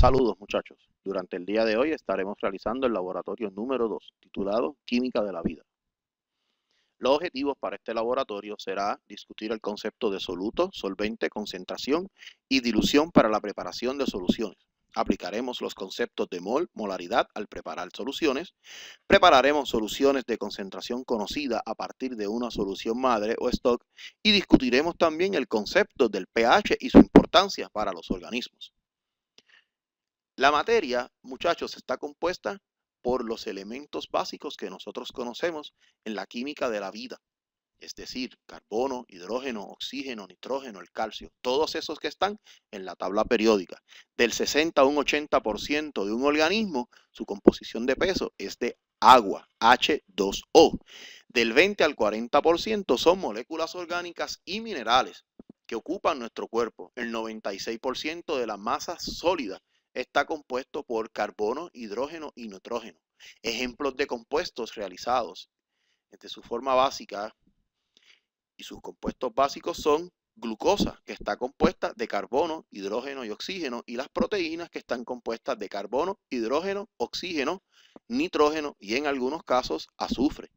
Saludos muchachos. Durante el día de hoy estaremos realizando el laboratorio número 2, titulado Química de la Vida. Los objetivos para este laboratorio será discutir el concepto de soluto, solvente, concentración y dilución para la preparación de soluciones. Aplicaremos los conceptos de mol, molaridad al preparar soluciones. Prepararemos soluciones de concentración conocida a partir de una solución madre o stock y discutiremos también el concepto del pH y su importancia para los organismos. La materia, muchachos, está compuesta por los elementos básicos que nosotros conocemos en la química de la vida, es decir, carbono, hidrógeno, oxígeno, nitrógeno, el calcio, todos esos que están en la tabla periódica. Del 60 a un 80% de un organismo, su composición de peso es de agua, H2O. Del 20 al 40% son moléculas orgánicas y minerales que ocupan nuestro cuerpo, el 96% de la masa sólida está compuesto por carbono, hidrógeno y nitrógeno. Ejemplos de compuestos realizados entre su forma básica y sus compuestos básicos son glucosa, que está compuesta de carbono, hidrógeno y oxígeno, y las proteínas, que están compuestas de carbono, hidrógeno, oxígeno, nitrógeno y en algunos casos azufre.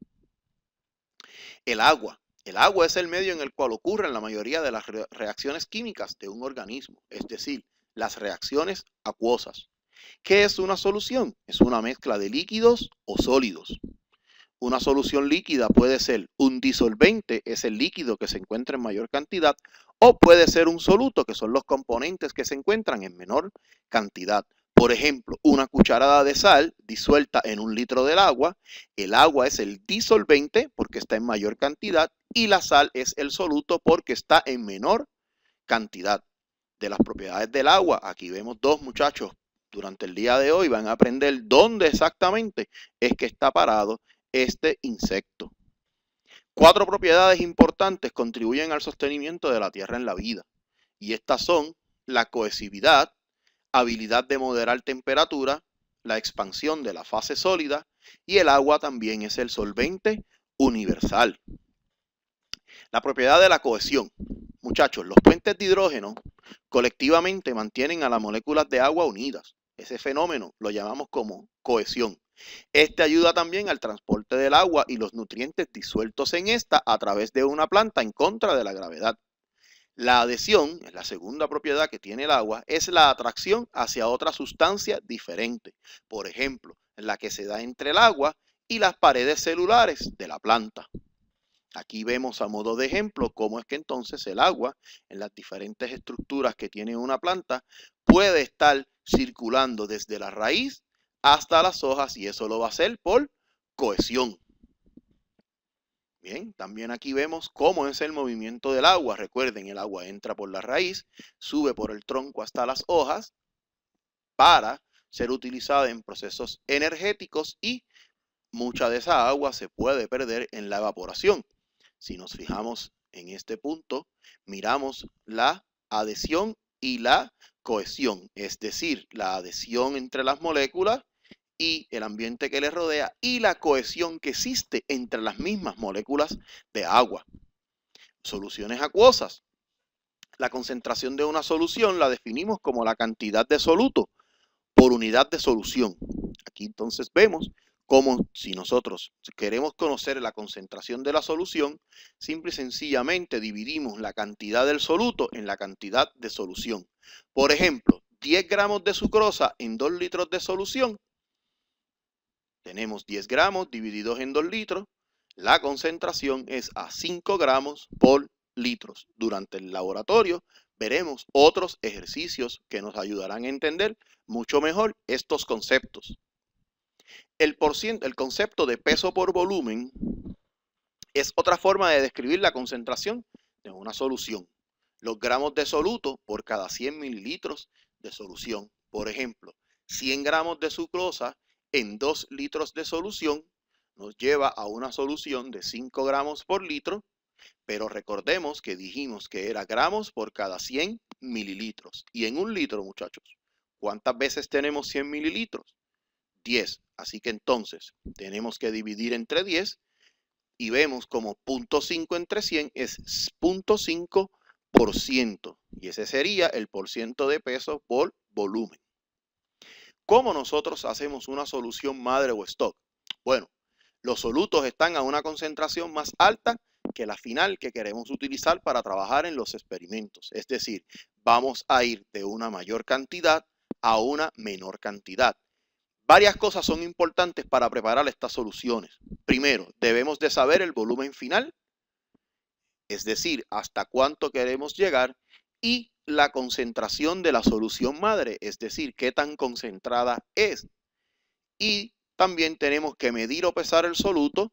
El agua. El agua es el medio en el cual ocurren la mayoría de las reacciones químicas de un organismo, es decir, las reacciones acuosas. ¿Qué es una solución? Es una mezcla de líquidos o sólidos. Una solución líquida puede ser un disolvente, es el líquido que se encuentra en mayor cantidad, o puede ser un soluto, que son los componentes que se encuentran en menor cantidad. Por ejemplo, una cucharada de sal disuelta en un litro del agua, el agua es el disolvente porque está en mayor cantidad y la sal es el soluto porque está en menor cantidad de las propiedades del agua. Aquí vemos dos muchachos durante el día de hoy, van a aprender dónde exactamente es que está parado este insecto. Cuatro propiedades importantes contribuyen al sostenimiento de la tierra en la vida y estas son la cohesividad, habilidad de moderar temperatura, la expansión de la fase sólida y el agua también es el solvente universal. La propiedad de la cohesión. Muchachos, los puentes de hidrógeno colectivamente mantienen a las moléculas de agua unidas. Ese fenómeno lo llamamos como cohesión. Este ayuda también al transporte del agua y los nutrientes disueltos en esta a través de una planta en contra de la gravedad. La adhesión, la segunda propiedad que tiene el agua, es la atracción hacia otra sustancia diferente. Por ejemplo, la que se da entre el agua y las paredes celulares de la planta. Aquí vemos a modo de ejemplo cómo es que entonces el agua en las diferentes estructuras que tiene una planta puede estar circulando desde la raíz hasta las hojas y eso lo va a hacer por cohesión. Bien, también aquí vemos cómo es el movimiento del agua. Recuerden, el agua entra por la raíz, sube por el tronco hasta las hojas para ser utilizada en procesos energéticos y mucha de esa agua se puede perder en la evaporación. Si nos fijamos en este punto, miramos la adhesión y la cohesión, es decir, la adhesión entre las moléculas y el ambiente que les rodea y la cohesión que existe entre las mismas moléculas de agua. Soluciones acuosas. La concentración de una solución la definimos como la cantidad de soluto por unidad de solución. Aquí entonces vemos como si nosotros queremos conocer la concentración de la solución, simple y sencillamente dividimos la cantidad del soluto en la cantidad de solución. Por ejemplo, 10 gramos de sucrosa en 2 litros de solución. Tenemos 10 gramos divididos en 2 litros. La concentración es a 5 gramos por litros. Durante el laboratorio veremos otros ejercicios que nos ayudarán a entender mucho mejor estos conceptos el, el concepto de peso por volumen es otra forma de describir la concentración de una solución. Los gramos de soluto por cada 100 mililitros de solución. Por ejemplo, 100 gramos de sucrosa en 2 litros de solución nos lleva a una solución de 5 gramos por litro, pero recordemos que dijimos que era gramos por cada 100 mililitros. Y en un litro, muchachos, ¿cuántas veces tenemos 100 mililitros? 10. Así que entonces tenemos que dividir entre 10 y vemos como 0.5 entre 100 es 0.5%. Y ese sería el por ciento de peso por volumen. ¿Cómo nosotros hacemos una solución madre o stock? Bueno, los solutos están a una concentración más alta que la final que queremos utilizar para trabajar en los experimentos. Es decir, vamos a ir de una mayor cantidad a una menor cantidad. Varias cosas son importantes para preparar estas soluciones. Primero, debemos de saber el volumen final, es decir, hasta cuánto queremos llegar, y la concentración de la solución madre, es decir, qué tan concentrada es. Y también tenemos que medir o pesar el soluto,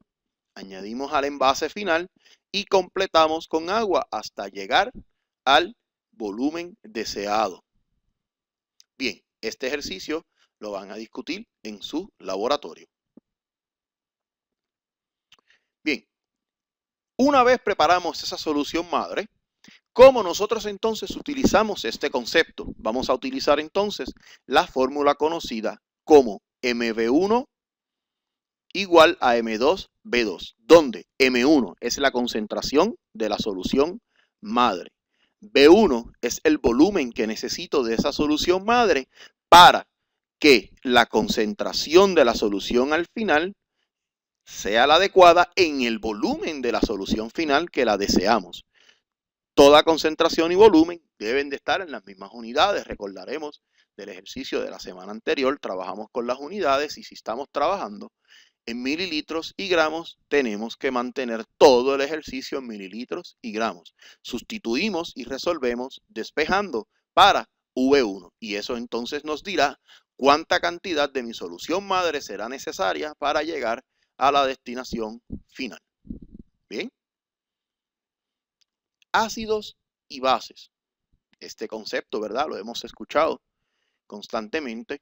añadimos al envase final y completamos con agua hasta llegar al volumen deseado. Bien, este ejercicio lo van a discutir en su laboratorio. Bien, una vez preparamos esa solución madre, ¿cómo nosotros entonces utilizamos este concepto? Vamos a utilizar entonces la fórmula conocida como MB1 igual a M2B2, donde M1 es la concentración de la solución madre. B1 es el volumen que necesito de esa solución madre para que la concentración de la solución al final sea la adecuada en el volumen de la solución final que la deseamos. Toda concentración y volumen deben de estar en las mismas unidades. Recordaremos del ejercicio de la semana anterior, trabajamos con las unidades y si estamos trabajando en mililitros y gramos, tenemos que mantener todo el ejercicio en mililitros y gramos. Sustituimos y resolvemos despejando para V1 y eso entonces nos dirá cuánta cantidad de mi solución madre será necesaria para llegar a la destinación final. Bien. Ácidos y bases. Este concepto, ¿verdad? Lo hemos escuchado constantemente.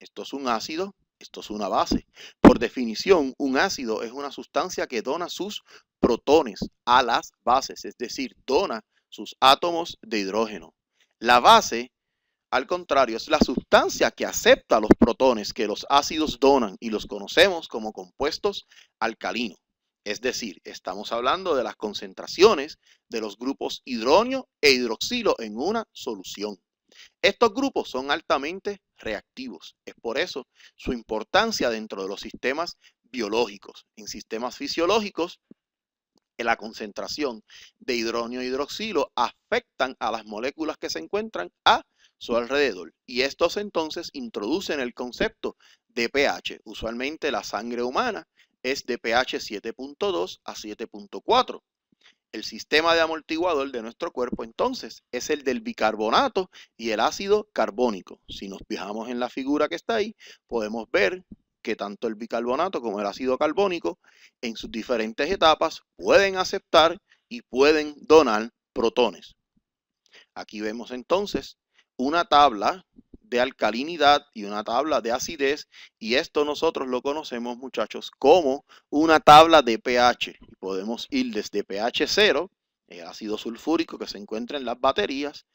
Esto es un ácido, esto es una base. Por definición, un ácido es una sustancia que dona sus protones a las bases, es decir, dona sus átomos de hidrógeno. La base al contrario, es la sustancia que acepta los protones que los ácidos donan y los conocemos como compuestos alcalinos. Es decir, estamos hablando de las concentraciones de los grupos hidróneo e hidroxilo en una solución. Estos grupos son altamente reactivos. Es por eso su importancia dentro de los sistemas biológicos. En sistemas fisiológicos, la concentración de hidróneo e hidroxilo afectan a las moléculas que se encuentran a su alrededor. Y estos entonces introducen el concepto de pH. Usualmente la sangre humana es de pH 7.2 a 7.4. El sistema de amortiguador de nuestro cuerpo entonces es el del bicarbonato y el ácido carbónico. Si nos fijamos en la figura que está ahí, podemos ver que tanto el bicarbonato como el ácido carbónico en sus diferentes etapas pueden aceptar y pueden donar protones. Aquí vemos entonces una tabla de alcalinidad y una tabla de acidez y esto nosotros lo conocemos muchachos como una tabla de pH. Podemos ir desde pH 0, el ácido sulfúrico que se encuentra en las baterías,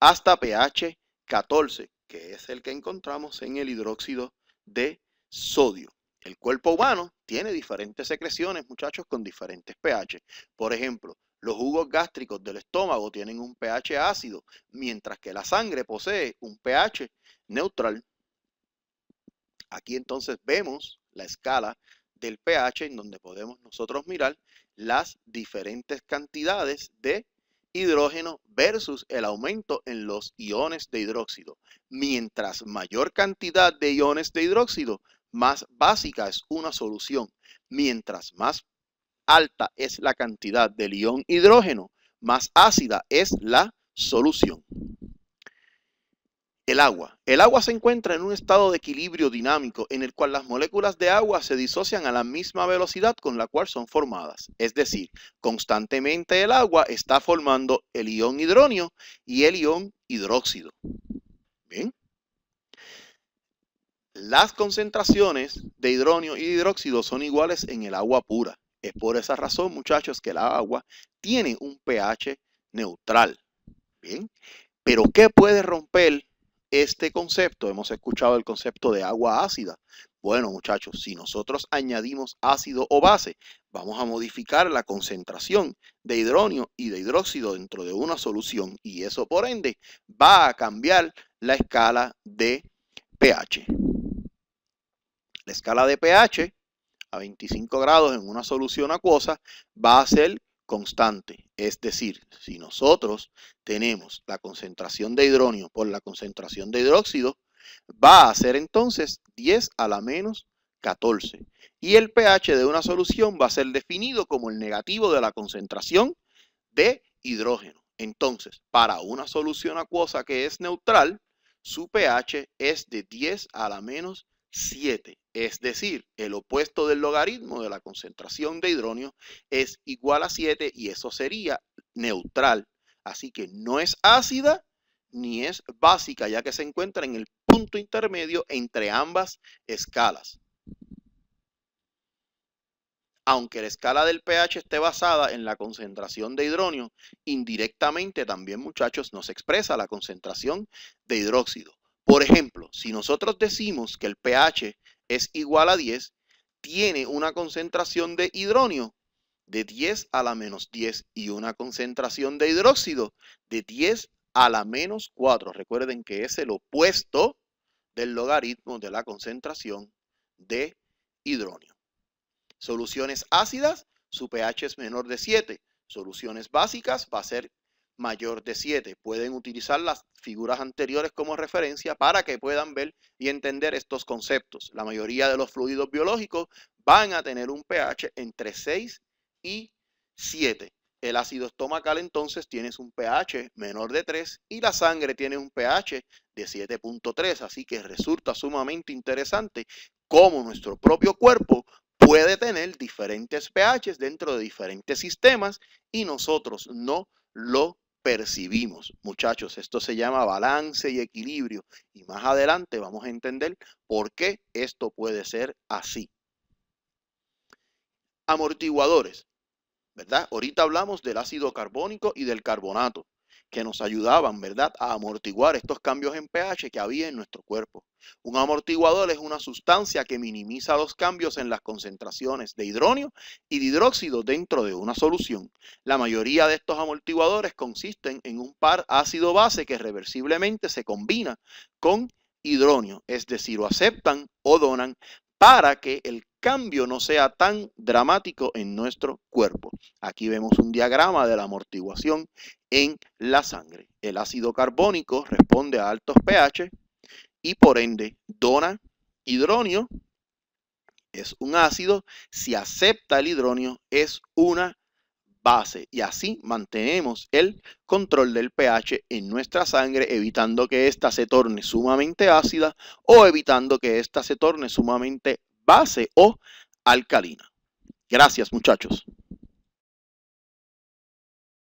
hasta pH 14, que es el que encontramos en el hidróxido de sodio. El cuerpo humano tiene diferentes secreciones, muchachos, con diferentes pH. Por ejemplo, los jugos gástricos del estómago tienen un pH ácido, mientras que la sangre posee un pH neutral. Aquí entonces vemos la escala del pH en donde podemos nosotros mirar las diferentes cantidades de hidrógeno versus el aumento en los iones de hidróxido. Mientras mayor cantidad de iones de hidróxido, más básica es una solución. Mientras más alta es la cantidad del ion hidrógeno, más ácida es la solución. El agua. El agua se encuentra en un estado de equilibrio dinámico en el cual las moléculas de agua se disocian a la misma velocidad con la cual son formadas. Es decir, constantemente el agua está formando el ion hidróneo y el ion hidróxido. Bien. Las concentraciones de hidróneo y hidróxido son iguales en el agua pura. Es por esa razón, muchachos, que la agua tiene un pH neutral. Bien, pero ¿qué puede romper este concepto? Hemos escuchado el concepto de agua ácida. Bueno, muchachos, si nosotros añadimos ácido o base, vamos a modificar la concentración de hidróneo y de hidróxido dentro de una solución y eso por ende va a cambiar la escala de pH. La escala de pH 25 grados en una solución acuosa va a ser constante. Es decir, si nosotros tenemos la concentración de hidróneo por la concentración de hidróxido, va a ser entonces 10 a la menos 14. Y el pH de una solución va a ser definido como el negativo de la concentración de hidrógeno. Entonces, para una solución acuosa que es neutral, su pH es de 10 a la menos 7 es decir, el opuesto del logaritmo de la concentración de hidróneo es igual a 7 y eso sería neutral. Así que no es ácida ni es básica, ya que se encuentra en el punto intermedio entre ambas escalas. Aunque la escala del pH esté basada en la concentración de hidróneo, indirectamente también, muchachos, nos expresa la concentración de hidróxido. Por ejemplo, si nosotros decimos que el pH es igual a 10, tiene una concentración de hidronio de 10 a la menos 10 y una concentración de hidróxido de 10 a la menos 4. Recuerden que es el opuesto del logaritmo de la concentración de hidronio. Soluciones ácidas, su pH es menor de 7. Soluciones básicas va a ser mayor de 7. Pueden utilizar las figuras anteriores como referencia para que puedan ver y entender estos conceptos. La mayoría de los fluidos biológicos van a tener un pH entre 6 y 7. El ácido estomacal entonces tiene un pH menor de 3 y la sangre tiene un pH de 7.3, así que resulta sumamente interesante cómo nuestro propio cuerpo puede tener diferentes pHs dentro de diferentes sistemas y nosotros no lo percibimos. Muchachos, esto se llama balance y equilibrio y más adelante vamos a entender por qué esto puede ser así. Amortiguadores, ¿verdad? Ahorita hablamos del ácido carbónico y del carbonato que nos ayudaban, ¿verdad?, a amortiguar estos cambios en pH que había en nuestro cuerpo. Un amortiguador es una sustancia que minimiza los cambios en las concentraciones de hidronio y de hidróxido dentro de una solución. La mayoría de estos amortiguadores consisten en un par ácido-base que reversiblemente se combina con hidronio, es decir, o aceptan o donan para que el cambio no sea tan dramático en nuestro cuerpo. Aquí vemos un diagrama de la amortiguación en la sangre. El ácido carbónico responde a altos pH y por ende dona hidronio, es un ácido. Si acepta el hidronio, es una base y así mantenemos el control del pH en nuestra sangre evitando que ésta se torne sumamente ácida o evitando que ésta se torne sumamente base o alcalina. Gracias muchachos.